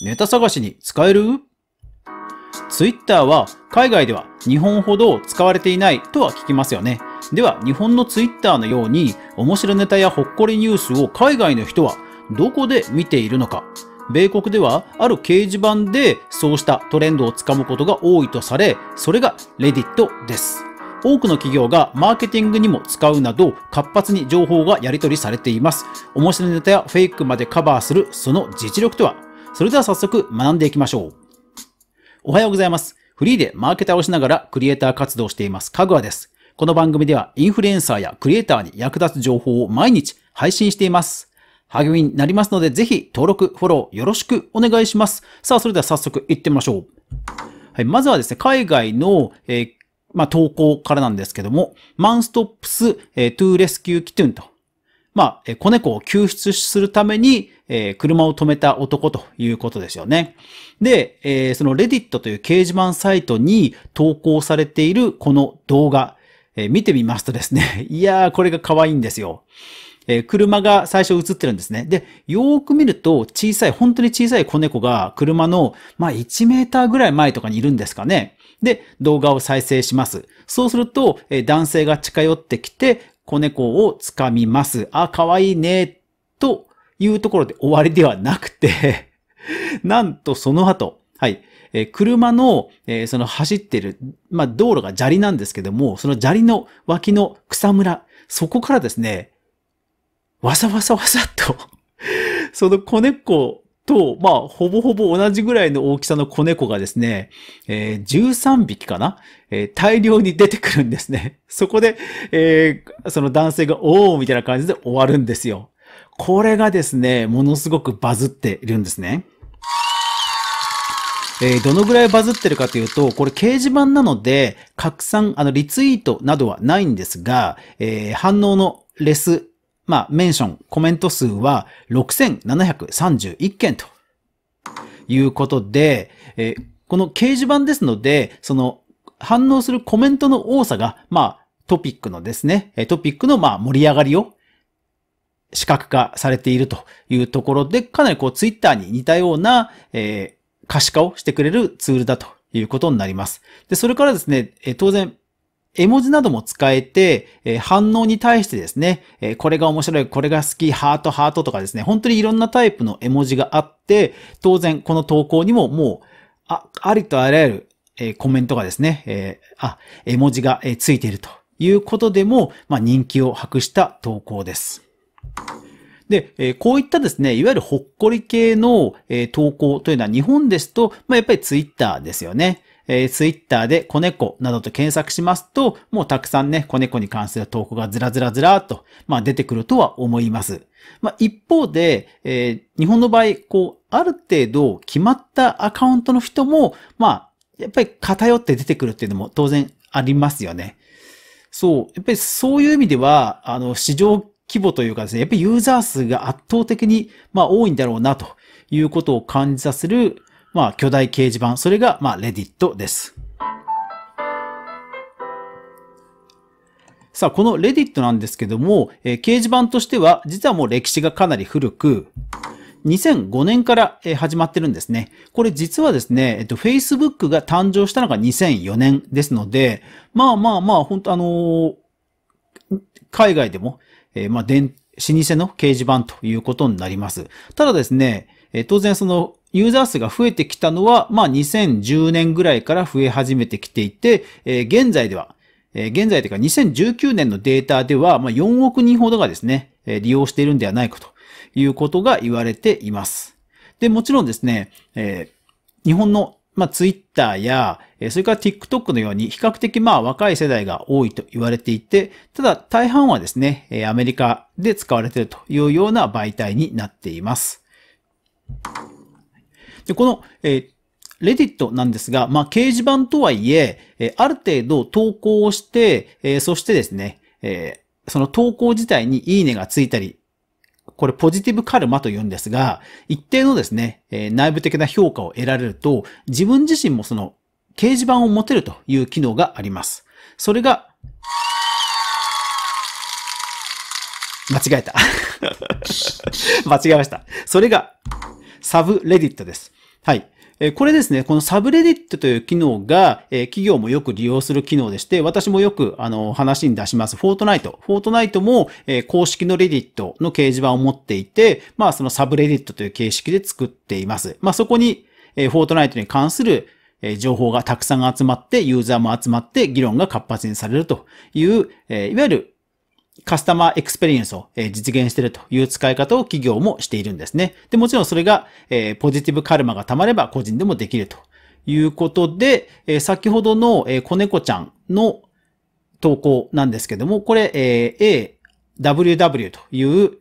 ネタ探しに使える ?Twitter は海外では日本ほど使われていないとは聞きますよね。では日本の Twitter のように面白ネタやほっこりニュースを海外の人はどこで見ているのか米国ではある掲示板でそうしたトレンドをつかむことが多いとされ、それがレディットです。多くの企業がマーケティングにも使うなど活発に情報がやり取りされています。面白いネタやフェイクまでカバーするその実力とはそれでは早速学んでいきましょう。おはようございます。フリーでマーケターをしながらクリエイター活動しています、かぐわです。この番組ではインフルエンサーやクリエイターに役立つ情報を毎日配信しています。励みになりますので、ぜひ登録、フォローよろしくお願いします。さあ、それでは早速行ってみましょう。はい、まずはですね、海外の、えーまあ、投稿からなんですけども、マンストップス、えー、トゥーレスキューキトゥンとまあ、子猫を救出するために、えー、車を止めた男ということですよね。で、えー、そのレディットという掲示板サイトに投稿されているこの動画、えー、見てみますとですね、いやー、これが可愛いんですよ。え車が最初映ってるんですね。で、よーく見ると小さい、本当に小さい子猫が車の、まあ、1メーターぐらい前とかにいるんですかね。で、動画を再生します。そうすると、え男性が近寄ってきて、子猫を掴みます。あ、かわいいね、というところで終わりではなくて なんとその後、はい、え車の、えその走ってる、まあ、道路が砂利なんですけども、その砂利の脇の草むら、そこからですね、わさわさわさっと その子猫と、まあ、ほぼほぼ同じぐらいの大きさの子猫がですね、えー、13匹かな、えー、大量に出てくるんですね。そこで、えー、その男性が、おーみたいな感じで終わるんですよ。これがですね、ものすごくバズっているんですね。えー、どのぐらいバズってるかというと、これ掲示板なので、拡散、あの、リツイートなどはないんですが、えー、反応のレスまあ、メンション、コメント数は6731件ということで、えー、この掲示板ですので、その反応するコメントの多さが、まあ、トピックのですね、トピックのまあ盛り上がりを視覚化されているというところで、かなりこうツイッターに似たような、えー、可視化をしてくれるツールだということになります。で、それからですね、当然絵文字なども使えて、えー、反応に対してですね、えー、これが面白い、これが好き、ハート、ハートとかですね、本当にいろんなタイプの絵文字があって、当然この投稿にももう、あ、ありとあらゆる、えー、コメントがですね、えあ、絵文字が、えついているということでも、まあ、人気を博した投稿です。で、えこういったですね、いわゆるほっこり系の、え投稿というのは日本ですと、まあ、やっぱりツイッターですよね。えー、Twitter で子猫などと検索しますと、もうたくさんね、子猫に関する投稿がずらずらずらっと、まあ、出てくるとは思います。まあ、一方で、えー、日本の場合、こう、ある程度決まったアカウントの人も、まあ、やっぱり偏って出てくるっていうのも当然ありますよね。そう。やっぱりそういう意味では、あの、市場規模というかですね、やっぱりユーザー数が圧倒的に、まあ、多いんだろうなということを感じさせる、まあ、巨大掲示板、それが、まあ、レディットです。さあ、このレディットなんですけども、えー、掲示板としては、実はもう歴史がかなり古く、2005年から始まってるんですね。これ実はですね、えっと、Facebook が誕生したのが2004年ですので、まあまあまあ、本当あのー、海外でも、えー、まあ、老舗の掲示板ということになります。ただですね、えー、当然その、ユーザー数が増えてきたのは、まあ、2010年ぐらいから増え始めてきていて、えー、現在では、えー、現在というか2019年のデータでは、まあ、4億人ほどがですね、え利用しているんではないかということが言われています。で、もちろんですね、え日本のまあ、ツイッターや、それから TikTok のように比較的まあ若い世代が多いと言われていて、ただ大半はですね、アメリカで使われているというような媒体になっています。で、この、えレディットなんですが、まあ、掲示板とはいえ、えある程度投稿をして、えそしてですね、えその投稿自体にいいねがついたり、これポジティブカルマと言うんですが、一定のですね、え内部的な評価を得られると、自分自身もその掲示板を持てるという機能があります。それが、間違えた 間違えました。それが、サブレディットです。はい。これですね、このサブレディットという機能が、企業もよく利用する機能でして、私もよく、あの、話に出します、フォートナイト。フォートナイトも、公式のレディットの掲示板を持っていて、まあ、そのサブレディットという形式で作っています。まあ、そこに、フォートナイトに関する情報がたくさん集まって、ユーザーも集まって、議論が活発にされるという、いわゆるカスタマーエクスペリエンスを実現しているという使い方を企業もしているんですね。で、もちろんそれが、えポジティブカルマが溜まれば個人でもできるということで、え先ほどの、え子猫ちゃんの投稿なんですけども、これ、え A、WW という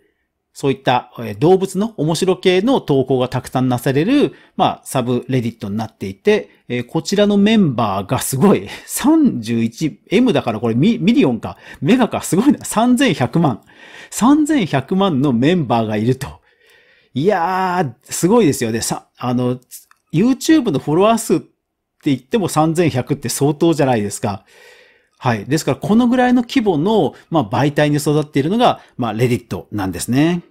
そういった動物の面白系の投稿がたくさんなされる、まあ、サブレディットになっていて、えこちらのメンバーがすごい、31M だからこれミリオンか、メガか、すごいな、3100万。3100万のメンバーがいると。いやー、すごいですよね。さ、あの、YouTube のフォロワー数って言っても3100って相当じゃないですか。はい。ですから、このぐらいの規模の、まあ、媒体に育っているのが、まあ、レディットなんですね。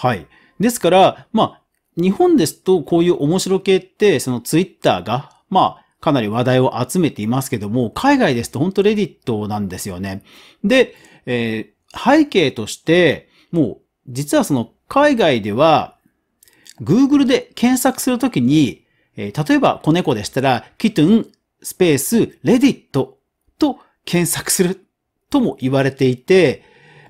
はい。ですから、まあ、日本ですとこういう面白系って、そのツイッターが、まあ、かなり話題を集めていますけども、海外ですと本当レディットなんですよね。で、えー、背景として、もう、実はその海外では、Google で検索するときに、えー、例えば子猫でしたら、キトゥンスペースレディットと検索するとも言われていて、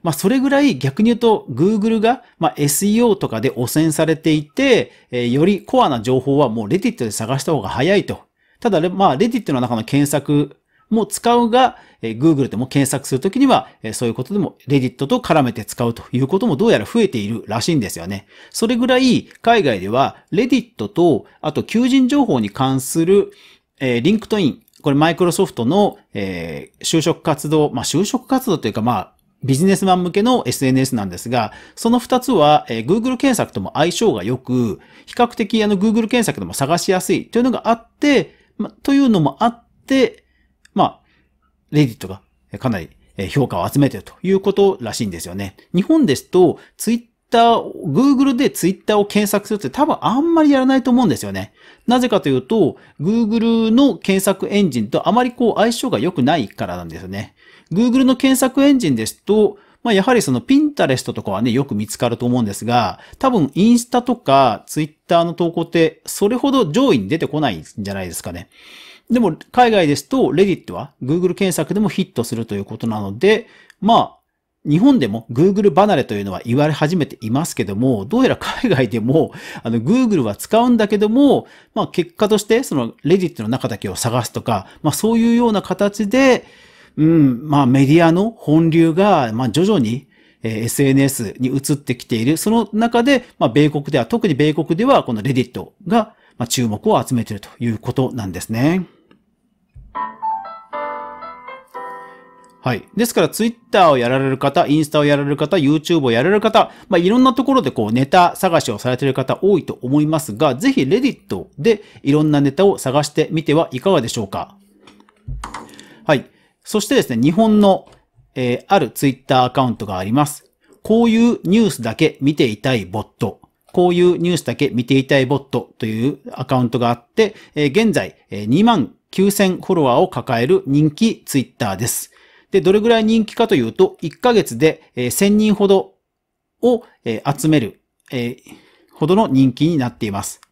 まあ、それぐらい逆に言うと Google が、まあ、SEO とかで汚染されていて、えー、よりコアな情報はもう Reddit で探した方が早いと。ただ、まあ、Reddit の中の検索も使うが、えー、Google でも検索するときには、えー、そういうことでも Reddit と絡めて使うということもどうやら増えているらしいんですよね。それぐらい海外では Reddit と、あと求人情報に関する、えー、LinkedIn、これマイクロソフトの、えー、就職活動、まあ就職活動というかまあビジネスマン向けの SNS なんですが、その2つは、えー、Google 検索とも相性が良く、比較的あの Google 検索でも探しやすいというのがあって、ま、というのもあって、まあ、レディットがかなり評価を集めているということらしいんですよね。日本ですと、Twitter、Google で Twitter を検索するって多分あんまりやらないと思うんですよね。なぜかというと、Google の検索エンジンとあまりこう相性が良くないからなんですよね。Google の検索エンジンですと、まあ、やはりその p i n t ス r e s t とかはね、よく見つかると思うんですが、多分インスタとかツイッターの投稿ってそれほど上位に出てこないんじゃないですかね。でも海外ですとレディットは Google 検索でもヒットするということなので、まあ日本でも Google 離れというのは言われ始めていますけども、どうやら海外でも、あの、Google は使うんだけども、まあ結果として、そのレディットの中だけを探すとか、まあそういうような形で、うん、まあメディアの本流が、まあ徐々に、えー、SNS に移ってきている。その中で、まあ米国では、特に米国ではこのレディットが、まあ、注目を集めているということなんですね。はい。ですから、ツイッターをやられる方、インスタをやられる方、YouTube をやられる方、まあ、いろんなところでこう、ネタ探しをされている方多いと思いますが、ぜひ、レディットでいろんなネタを探してみてはいかがでしょうか。はい。そしてですね、日本の、えー、あるツイッターアカウントがあります。こういうニュースだけ見ていたいボット。こういうニュースだけ見ていたいボットというアカウントがあって、えー、現在、えー、2万9000フォロワーを抱える人気ツイッターです。で、どれぐらい人気かというと、1ヶ月で、えー、1000人ほどを、えー、集める、えー、ほどの人気になっています。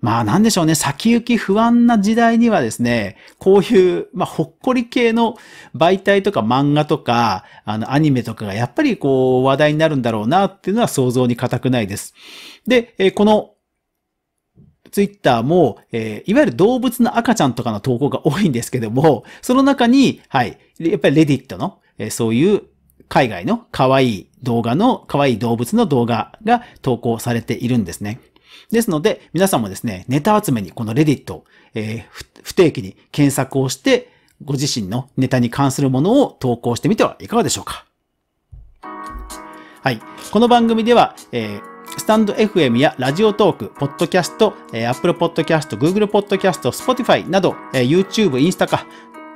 まあなんでしょうね、先行き不安な時代にはですね、こういう、まあほっこり系の媒体とか漫画とか、あのアニメとかがやっぱりこう話題になるんだろうなっていうのは想像に難くないです。で、えこのツイッターも、えー、いわゆる動物の赤ちゃんとかの投稿が多いんですけども、その中に、はい、やっぱりレディットの、えー、そういう海外の可愛い動画の、可愛い動物の動画が投稿されているんですね。ですので、皆さんもですね、ネタ集めにこのレディット、えー、不定期に検索をして、ご自身のネタに関するものを投稿してみてはいかがでしょうか。はい。この番組では、えースタンド FM やラジオトーク、ポッドキャスト、えー、Apple Podcast、Google Podcast、Spotify など、えー、YouTube、インスタか、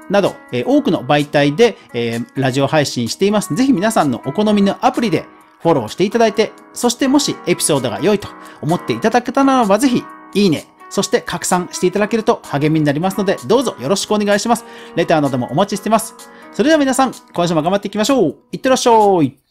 など、えー、多くの媒体で、えー、ラジオ配信しています。ぜひ皆さんのお好みのアプリで、フォローしていただいて、そしてもしエピソードが良いと思っていただけたならばぜひ、いいね、そして拡散していただけると励みになりますので、どうぞよろしくお願いします。レターなどもお待ちしてます。それでは皆さん、今週も頑張っていきましょう。いってらっしゃい。